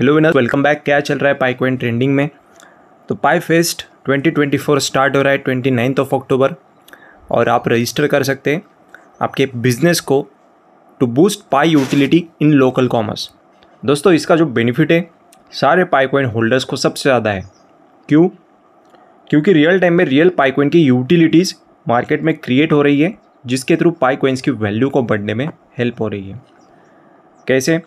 hello winner welcome back क्या चल रहा है पाई क्वेंट ट्रेंडिंग में तो पाई फेस्ट 2024 स्टार्ट हो रहा है ट्वेंटी नाइन्थ ऑफ अक्टूबर और आप रजिस्टर कर सकते हैं आपके बिजनेस को to boost Pi utility in local commerce दोस्तों इसका जो बेनिफिट है सारे पाई क्वेंट होल्डर्स को सबसे ज़्यादा है क्यों क्योंकि रियल टाइम में रियल पाई क्वेंट की यूटिलिटीज़ मार्केट में क्रिएट हो रही है जिसके थ्रू पाई क्वेंट्स की वैल्यू को बढ़ने में हेल्प हो रही है कैसे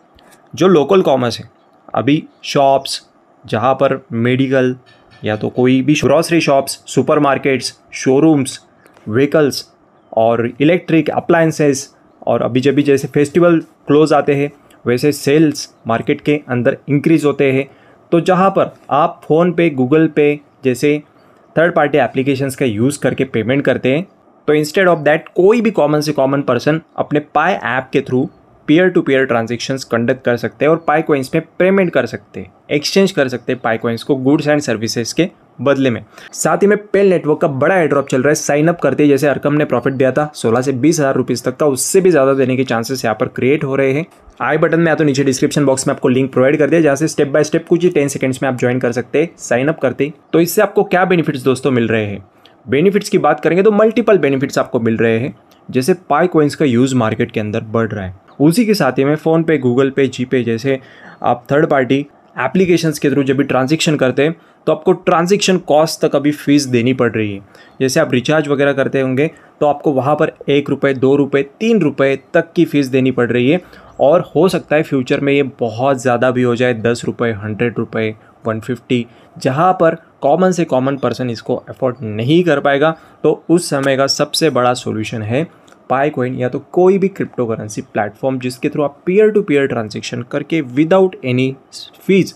जो लोकल कॉमर्स है अभी शॉप्स जहाँ पर मेडिकल या तो कोई भी grocery shops supermarkets showrooms vehicles और इलेक्ट्रिक अप्लायंसेस और अभी जब भी जैसे फेस्टिवल क्लोज आते हैं वैसे सेल्स मार्केट के अंदर इंक्रीज होते हैं तो जहाँ पर आप फ़ोन पे गूगल पे जैसे थर्ड पार्टी एप्लीकेशंस का यूज़ करके पेमेंट करते हैं तो इंस्टेड ऑफ दैट कोई भी कॉमन से कॉमन पर्सन अपने पाए ऐप के through peer to peer transaction conduct कर सकते हैं और पाईकॉइंस में पेमेंट कर सकते हैं एक्सचेंज कर सकते हैं पाईकॉइंस को गुड्स एंड सर्विसेज के बदले में साथ ही में पेल नेटवर्क का बड़ा एड्रॉप चल रहा है साइन अप करते जैसे अरकम ने प्रॉफिट दिया था 16 से बीस हज़ार रुपीज़ तक का उससे भी ज़्यादा देने के चांसेस यहाँ पर क्रिएट हो रहे हैं आई बटन में या तो नीचे डिस्क्रिप्शन बॉक्स में आपको लिंक प्रोवाइड कर दिया जहाँ से स्टेप बाय स्टेप कुछ ही टेन सेकेंड्स में आप ज्वाइन कर सकते हैं साइन अप करते तो इससे आपको क्या बेनिफिट्स दोस्तों मिल रहे हैं बेनिफिट्स की बात करेंगे तो मल्टीपल बेनिफिट्स आपको मिल रहे हैं जैसे पाई कोइंस का यूज़ मार्केट के अंदर बढ़ रहा है उसी के साथ ही में फ़ोनपे गूगल पे जी पे जैसे आप थर्ड पार्टी एप्लीकेशंस के थ्रू जब भी ट्रांजेक्शन करते हैं तो आपको ट्रांजेक्शन कॉस्ट तक अभी फ़ीस देनी पड़ रही है जैसे आप रिचार्ज वगैरह करते होंगे तो आपको वहाँ पर एक रुपये दो रुपये तीन रुपये तक की फ़ीस देनी पड़ रही है और हो सकता है फ्यूचर में ये बहुत ज़्यादा भी हो जाए दस रुपये हंड्रेड रुपये वन फिफ्टी जहाँ पर कॉमन से कॉमन पर्सन इसको अफोर्ड नहीं कर पाएगा तो उस समय का सबसे बड़ा सोल्यूशन है पाई कोइन या तो कोई भी क्रिप्टो करेंसी प्लेटफॉर्म जिसके थ्रू आप पीयर टू पीयर ट्रांजेक्शन करके without any fees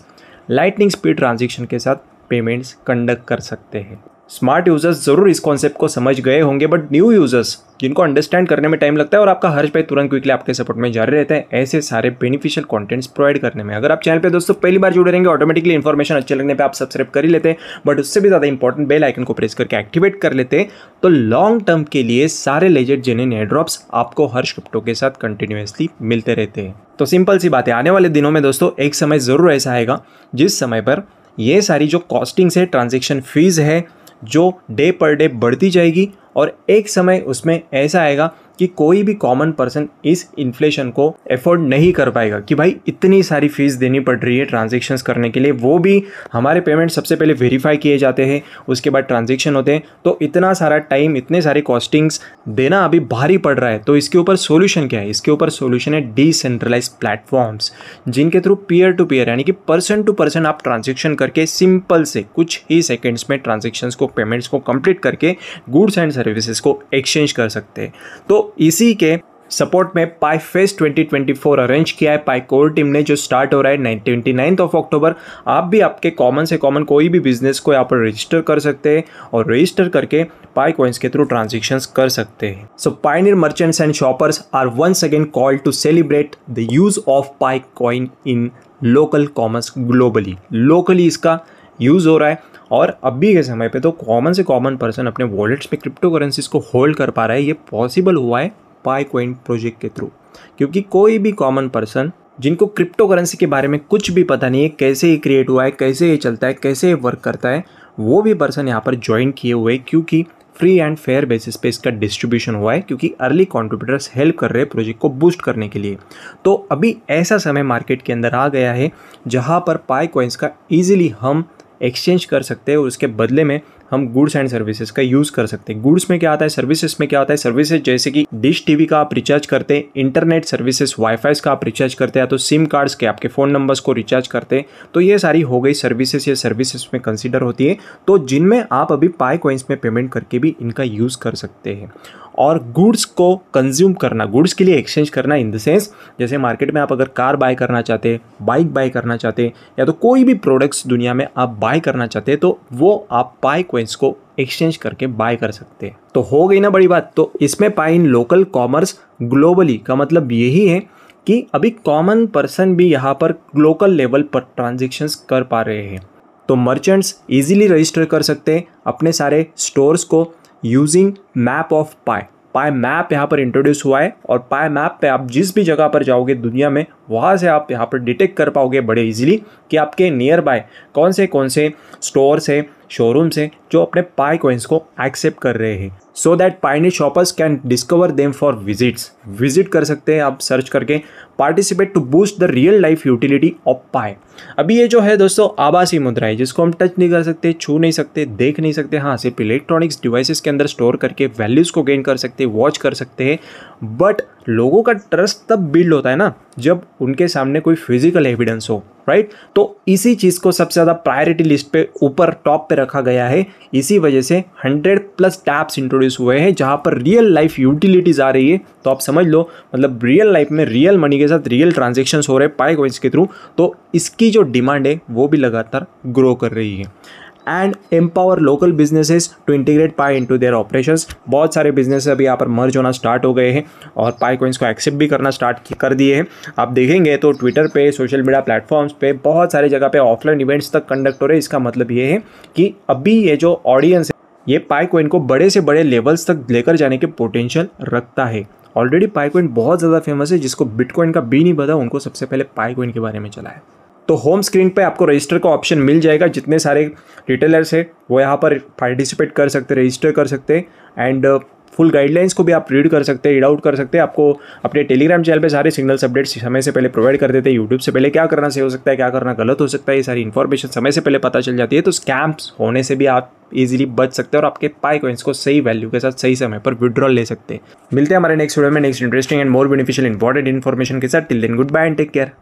lightning speed transaction के साथ पेमेंट्स कंडक्ट कर सकते हैं स्मार्ट यूज़र्स ज़रूर इस कॉन्सेप्ट को समझ गए होंगे बट न्यू यूज़र्स जिनको अंडरस्टैंड करने में टाइम लगता है और आपका हर्ष भाई तुरंत क्विकली आपके सपोर्ट में जारी रहता है ऐसे सारे बेनिफिशियल कंटेंट्स प्रोवाइड करने में अगर आप चैनल पे दोस्तों पहली बार जुड़े रहेंगे ऑटोमेटिकली इन्फॉर्मेशन अच्छे लगने पर आप सब्सक्राइब कर ही लेते हैं बट उससे भी ज़्यादा इंपॉर्टेंट बेल आइकन को प्रेस करके एक्टिवेट कर लेते हैं तो लॉन्ग टर्म के लिए सारे लेजेट जेने एड्रॉप्स आपको हर्ष क्रिप्टो के साथ कंटिन्यूसली मिलते रहते हैं तो सिंपल सी बात है आने वाले दिनों में दोस्तों एक समय ज़रूर ऐसा आएगा जिस समय पर ये सारी जो कॉस्टिंग्स है ट्रांजेक्शन फीस है जो डे पर डे बढ़ती जाएगी और एक समय उसमें ऐसा आएगा कि कोई भी कॉमन पर्सन इस इन्फ्लेशन को एफोर्ड नहीं कर पाएगा कि भाई इतनी सारी फीस देनी पड़ रही है ट्रांजेक्शन्स करने के लिए वो भी हमारे पेमेंट सबसे पहले वेरीफाई किए जाते हैं उसके बाद ट्रांजेक्शन होते हैं तो इतना सारा टाइम इतने सारे कॉस्टिंग्स देना अभी भारी पड़ रहा है तो इसके ऊपर सोल्यूशन क्या है इसके ऊपर सोल्यूशन है डिसेंट्रलाइज प्लेटफॉर्म्स जिनके थ्रू पीयर टू पीयर यानी कि पर्सन टू पर्सन आप ट्रांजेक्शन करके सिंपल से कुछ ही सेकेंड्स में ट्रांजेक्शन्स को पेमेंट्स को कंप्लीट करके गुड्स एंड सर्विसेज को एक्सचेंज कर सकते हैं तो इसी के सपोर्ट में पाई फेस्ट 2024 अरेंज किया है पाई कोर टीम ने जो स्टार्ट हो रहा है नाइन ऑफ अक्टूबर आप भी आपके कॉमन से कॉमन कोई भी बिजनेस को यहाँ पर रजिस्टर कर सकते हैं और रजिस्टर करके पाई कॉइंस के थ्रू ट्रांजेक्शन कर सकते हैं so pioneer merchants and shoppers are once again called to celebrate the use of Pi coin in local commerce globally locally इसका यूज़ हो रहा है और अभी के समय पे तो कॉमन से कॉमन पर्सन अपने वॉलेट्स में क्रिप्टो करेंसीज को होल्ड कर पा रहा है ये पॉसिबल हुआ है पाई कोइन प्रोजेक्ट के थ्रू क्योंकि कोई भी कॉमन पर्सन जिनको क्रिप्टो करेंसी के बारे में कुछ भी पता नहीं है कैसे ये क्रिएट हुआ है कैसे ये चलता है कैसे ये वर्क करता है वो भी पर्सन यहाँ पर ज्वाइन किए हुए क्योंकि फ्री एंड फेयर बेसिस पे इसका डिस्ट्रीब्यूशन हुआ है क्योंकि अर्ली कॉन्ट्रीब्यूटर्स हेल्प कर रहे हैं प्रोजेक्ट को बूस्ट करने के लिए तो अभी ऐसा समय मार्केट के अंदर आ गया है जहाँ पर पाई कॉइन्स का ईजिली हम एक्सचेंज कर सकते हैं और उसके बदले में हम गुड्स एंड सर्विसेज का यूज़ कर सकते हैं गुड्स में क्या आता है सर्विसेज में क्या आता है सर्विसेज जैसे कि डिश टीवी का आप रिचार्ज करते हैं इंटरनेट सर्विसेज वाईफाई का आप रिचार्ज करते हैं या तो सिम कार्ड्स के आपके फ़ोन नंबर्स को रिचार्ज करते हैं तो ये सारी हो गई सर्विसेज या सर्विसेज में कंसिडर होती है तो जिनमें आप अभी पाई कॉइन्स में पेमेंट करके भी इनका यूज़ कर सकते हैं और गुड्स को कंज्यूम करना गुड्स के लिए एक्सचेंज करना इन द सेंस जैसे मार्केट में आप अगर कार बाय करना चाहते हैं बाइक बाय करना चाहते हैं या तो कोई भी प्रोडक्ट्स दुनिया में आप बाय करना चाहते हैं तो वो आप पाई कॉइन्स को एक्सचेंज करके बाय कर सकते हैं तो हो गई ना बड़ी बात तो इसमें पाइन लोकल कॉमर्स ग्लोबली का मतलब यही है कि अभी कॉमन पर्सन भी यहाँ पर लोकल लेवल पर ट्रांजेक्शन्स कर पा रहे हैं तो मर्चेंट्स इजीली रजिस्टर कर सकते हैं अपने सारे स्टोर्स को using map of Pi Pi map यहाँ पर इंट्रोड्यूस हुआ है और पाई मैप पे आप जिस भी जगह पर जाओगे दुनिया में वहाँ से आप यहाँ पर डिटेक्ट कर पाओगे बड़े इजीली कि आपके नियर बाय कौन से कौन से स्टोर्स हैं शोरूम्स हैं जो अपने पाई कॉइन्स को एक्सेप्ट कर रहे हैं so that pioneer shoppers can discover them for visits visit कर सकते हैं आप सर्च करके participate to boost the real life utility of Pi अभी ये जो है दोस्तों आभासी मुद्रा है जिसको हम टच नहीं कर सकते छू नहीं सकते देख नहीं सकते हाँ सिर्फ इलेक्ट्रॉनिक्स डिवाइसेस के अंदर स्टोर करके वैल्यूज़ को गेन कर सकते वॉच कर सकते हैं बट लोगों का ट्रस्ट तब बिल्ड होता है ना जब उनके सामने कोई फिजिकल एविडेंस हो राइट तो इसी चीज़ को सबसे ज़्यादा प्रायोरिटी लिस्ट पे ऊपर टॉप पे रखा गया है इसी वजह से 100 प्लस टैप्स इंट्रोड्यूस हुए हैं जहाँ पर रियल लाइफ यूटिलिटीज़ आ रही है तो आप समझ लो मतलब रियल लाइफ में रियल मनी के साथ रियल ट्रांजेक्शन्स हो रहे हैं पाए के थ्रू तो इसकी जो डिमांड है वो भी लगातार ग्रो कर रही है and empower local businesses to integrate Pi into their operations बहुत सारे बिजनेस अभी यहाँ पर मर्ज होना स्टार्ट हो गए हैं और पाई कोइंस को एक्सेप्ट भी करना स्टार्ट कर दिए हैं आप देखेंगे तो ट्विटर पे सोशल मीडिया प्लेटफॉर्म्स पे बहुत सारे जगह पे ऑफलाइन इवेंट्स तक कंडक्ट हो रहे हैं इसका मतलब ये है कि अभी ये जो ऑडियंस है ये पाई कोइन को बड़े से बड़े लेवल्स तक लेकर जाने के पोटेंशियल रखता है ऑलरेडी पाई कोइन बहुत ज़्यादा फेमस है जिसको बिटकॉइन का बी नहीं पता उनको सबसे पहले पाई कोइन के बारे में चला है तो होम स्क्रीन पे आपको रजिस्टर का ऑप्शन मिल जाएगा जितने सारे रिटेलर्स हैं वो यहाँ पर पार्टिसिपेट कर सकते रजिस्टर कर सकते एंड फुल गाइडलाइंस को भी आप रीड कर सकते हैं रीड आउट कर सकते हैं आपको अपने टेलीग्राम चैनल पे सारे सिग्नल्स अपडेट्स समय से पहले प्रोवाइड कर देते हैं यूट्यूब से पहले क्या करना सही हो सकता है क्या करना गलत हो सकता है ये सारी इन्फॉर्मेशन समय से पहले पता चल जाती है तो स्कैम्स होने से भी आप इजिली बच सकते हैं और आपके पाई कॉइन्स को सही वैल्यू के साथ सही समय पर विड्रॉल ले सकते हैं मिलते हैं हमारे नेक्स्ट वीडियो में next interesting and more beneficial important information के साथ till then goodbye and take care